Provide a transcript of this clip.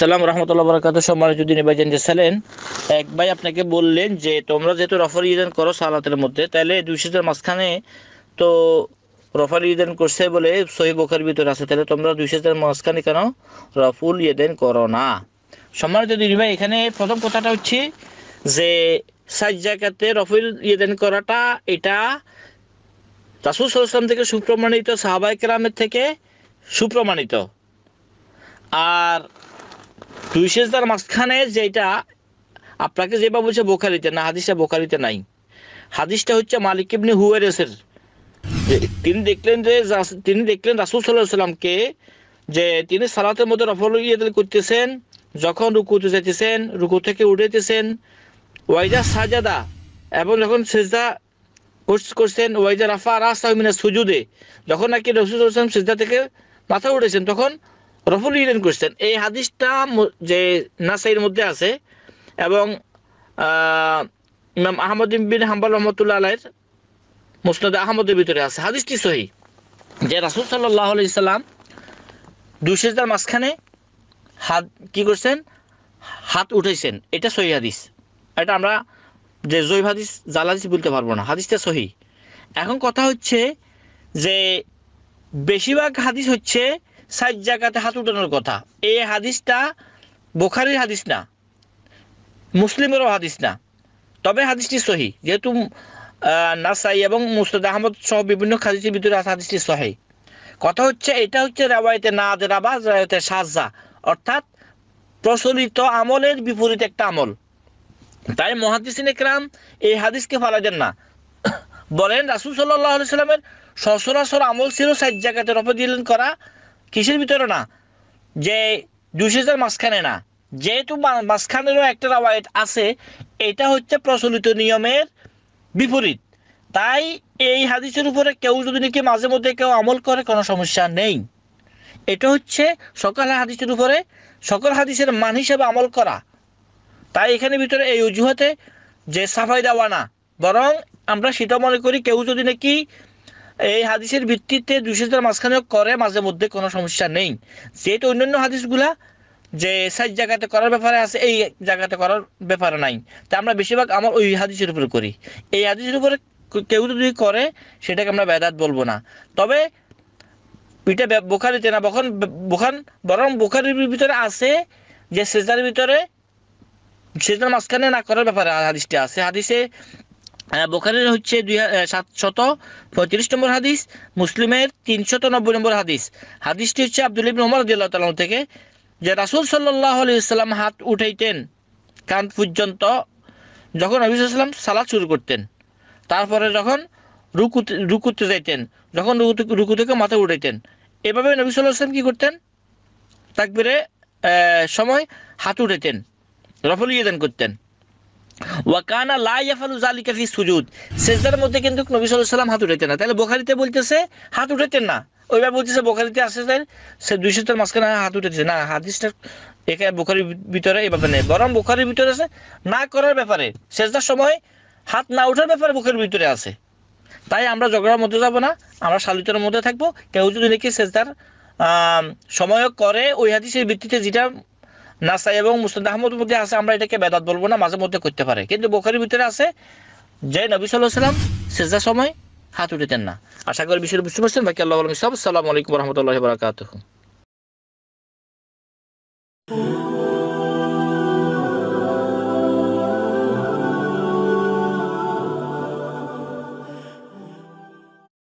সালাম রহমতুল্লাহ বরাকাত সম্মানিত দিনে ভাই জানতে চাইলেন এক ভাই আপনাকে বললেন যে তোমরা যেহেতু রফার ইদান করো সালাতের মধ্যে তাহলে দুই সেজদার মাঝখানে তো রফার ইদান করছে বলে সহি বোখার ভিতরে আছে তাহলে তোমরা দুই সেজদার মাঝখানে কেন রফুল ইয়েদেন করো না সম্মানিত দিনী ভাই এখানে প্রথম কথাটা হচ্ছে যে সাইজ জায়গাতে রফুল ইয়েদেন করাটা এটা রাসুল সালাম থেকে সুপ্রমাণিত সাহাবাইকেরামের থেকে সুপ্রমাণিত আর দুই সেজদার মাঝখানে যেটা আপনাকে যেভাবে বলছে বোখারিতে না হাদিসটা বোখারিতে নাই হাদিসটা হচ্ছে মালিক ইবনি হুয়ারেসের তিনি দেখলেন যে তিনি দেখলেন রাসুল সাল্লাহ সাল্লামকে যে তিনি সালাতের মধ্যে রফল করতেছেন যখন রুকুতে যেতেছেন রুকু থেকে উঠেতেছেন ওয়াইজা সাজাদা এবং যখন সেজদা করছেন ওয়াইজা রাফা রাস্তা সুজুদে যখন নাকি রসুল সাল্লাম সেজদা থেকে মাথা উঠেছেন তখন রফুল ইলেন করছেন এই হাদিসটা যে নাসাইয়ের মধ্যে আছে এবং ইমাম আহমদ বিন হাম্বাল রহমতুল্লাহ আলাইর মুসনাদ আহমদের ভিতরে আছে হাদিসটি সহি যে রাসুল সাল্লাহ আলাইসাল্লাম দুই মাঝখানে হাত কি করছেন হাত উঠেছেন এটা সহি হাদিস এটা আমরা যে জৈব হাদিস জাল হাদিস বলতে পারবো না হাদিসটা সহি এখন কথা হচ্ছে যে বেশিরভাগ হাদিস হচ্ছে সাইজ জায়গাতে হাত উঠানোর কথা এই হাদিসটা বোখারির হাদিস না মুসলিমেরও হাদিস না তবে হাদিসটি সহি যেহেতু নাসাই এবং মুস্তাদ আহমদ সহ বিভিন্ন খাদিসের ভিতরে হাদিসটি সহি কথা হচ্ছে এটা হচ্ছে রাবায়তে না রাবাজ রায়তে সাজা অর্থাৎ প্রচলিত আমলের বিপরীত একটা আমল তাই মহাদিসিন একরাম এই হাদিসকে ফালা দেন না বলেন রাসুল সাল্লাহ সাল্লামের সচরাচর আমল ছিল সাইজ রফে দিলেন করা কিসের ভিতরে না যে দুশেষের মাঝখানে না যেহেতু মাঝখানেরও একটা রাওয়ায়ত আছে এটা হচ্ছে প্রচলিত নিয়মের বিপরীত তাই এই হাদিসের উপরে কেউ যদি নাকি মাঝে মধ্যে কেউ আমল করে কোনো সমস্যা নেই এটা হচ্ছে সকাল হাদিসের উপরে সকল হাদিসের মান হিসেবে আমল করা তাই এখানে ভিতরে এই অজুহাতে যে সাফাই দেওয়া না বরং আমরা সেটা মনে করি কেউ যদি নাকি এই হাদিসের ভিত্তিতে দুই সেজদার মাঝখানে করে মাঝে মধ্যে কোনো সমস্যা নেই যেহেতু অন্যান্য হাদিসগুলা যে সাইজ জায়গাতে করার ব্যাপারে আছে এই জায়গাতে করার ব্যাপারে নাই তা আমরা বেশিরভাগ আমার ওই হাদিসের উপরে করি এই হাদিসের উপরে কেউ যদি করে সেটাকে আমরা বেদাত বলবো না তবে এটা বোখারিতে না বখন বোখান বরং বোখারির ভিতরে আছে যে সেজার ভিতরে সেজার মাঝখানে না করার ব্যাপারে হাদিসটা আছে হাদিসে বোখারের হচ্ছে দুই সাতশত পঁয়ত্রিশ নম্বর হাদিস মুসলিমের তিনশত নব্বই নম্বর হাদিস হাদিসটি হচ্ছে আব্দুল ইবিন ওমর রদিয়াল্লাহ তালন থেকে যে রাসুল সাল্লাহ ইসলাম হাত উঠাইতেন কান পর্যন্ত যখন ইসলাম সালাদ শুরু করতেন তারপরে যখন রুকুতে রুকুতে যাইতেন যখন রুকু থেকে মাথা উঠাইতেন এভাবে নবী সাল্লাহ আসলাম কী করতেন তাকবিরে সময় হাত উঠাইতেন রফল ইয়েদান করতেন ওয়াকানা লাইফালু জালিকা ফি সুজুদ সেজদার মধ্যে কিন্তু নবী সাল্লাল্লাহু আলাইহি হাত উঠাইতেন না তাহলে বুখারীতে বলতেছে হাত উঠাইতেন না ওইবার বলতেছে বুখারীতে আছে তাই সে দুইশতের মাঝখানে হাত উঠেছে না হাদিসটা একে বুখারীর ভিতরে এই ব্যাপারে নেই বরং বুখারীর ভিতরে আছে না করার ব্যাপারে সেজদার সময় হাত না ওঠার ব্যাপারে বুখারীর ভিতরে আছে তাই আমরা ঝগড়ার মধ্যে যাব না আমরা শালিতের মধ্যে থাকবো কেউ যদি নাকি সেজদার সময় করে ওই হাদিসের ভিত্তিতে যেটা নাসাই এবং মুসলিদ আহমদ মধ্যে আছে আমরা এটাকে বেদাত বলবো না মাঝে মধ্যে করতে পারে কিন্তু বোখারির ভিতরে আছে যে নবী সাল্লাহ সাল্লাম সেজা সময় হাত উঠেতেন না আশা করি বিষয়টা বুঝতে পারছেন বাকি আল্লাহ সব সালাম আলাইকুম রহমতুল্লাহ বারাকাতহ